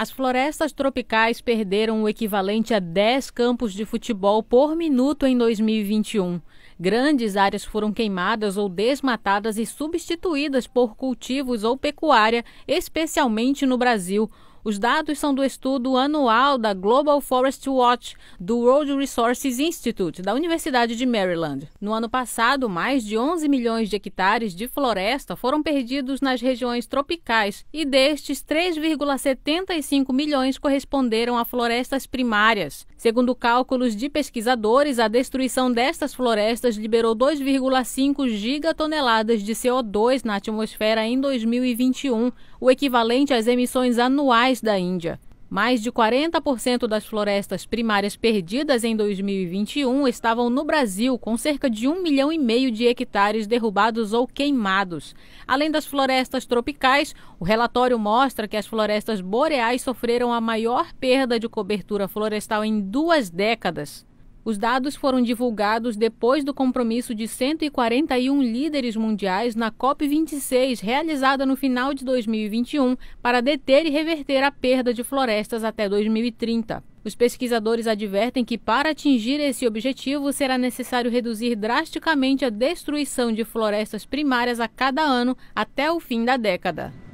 As florestas tropicais perderam o equivalente a 10 campos de futebol por minuto em 2021. Grandes áreas foram queimadas ou desmatadas e substituídas por cultivos ou pecuária, especialmente no Brasil, os dados são do estudo anual da Global Forest Watch do World Resources Institute, da Universidade de Maryland. No ano passado, mais de 11 milhões de hectares de floresta foram perdidos nas regiões tropicais e destes, 3,75 milhões corresponderam a florestas primárias. Segundo cálculos de pesquisadores, a destruição destas florestas liberou 2,5 gigatoneladas de CO2 na atmosfera em 2021, o equivalente às emissões anuais nacionais da Índia. Mais de 40% das florestas primárias perdidas em 2021 estavam no Brasil, com cerca de 1 milhão e meio de hectares derrubados ou queimados. Além das florestas tropicais, o relatório mostra que as florestas boreais sofreram a maior perda de cobertura florestal em duas décadas. Os dados foram divulgados depois do compromisso de 141 líderes mundiais na COP26, realizada no final de 2021, para deter e reverter a perda de florestas até 2030. Os pesquisadores advertem que, para atingir esse objetivo, será necessário reduzir drasticamente a destruição de florestas primárias a cada ano até o fim da década.